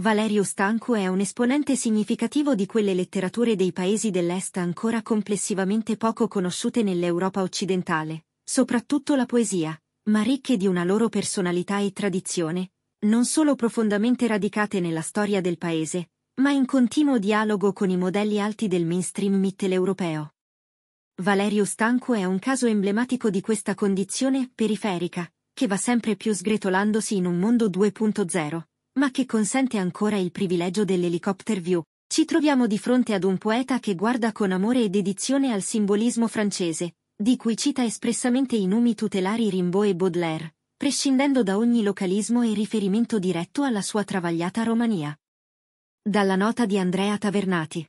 Valerio Stanco è un esponente significativo di quelle letterature dei paesi dell'Est ancora complessivamente poco conosciute nell'Europa occidentale, soprattutto la poesia, ma ricche di una loro personalità e tradizione, non solo profondamente radicate nella storia del paese, ma in continuo dialogo con i modelli alti del mainstream mitteleuropeo. Valerio Stanco è un caso emblematico di questa condizione periferica, che va sempre più sgretolandosi in un mondo 2.0 ma che consente ancora il privilegio dell'helicopter view, ci troviamo di fronte ad un poeta che guarda con amore e dedizione al simbolismo francese, di cui cita espressamente i numi tutelari Rimbaud e Baudelaire, prescindendo da ogni localismo e riferimento diretto alla sua travagliata Romania. Dalla nota di Andrea Tavernati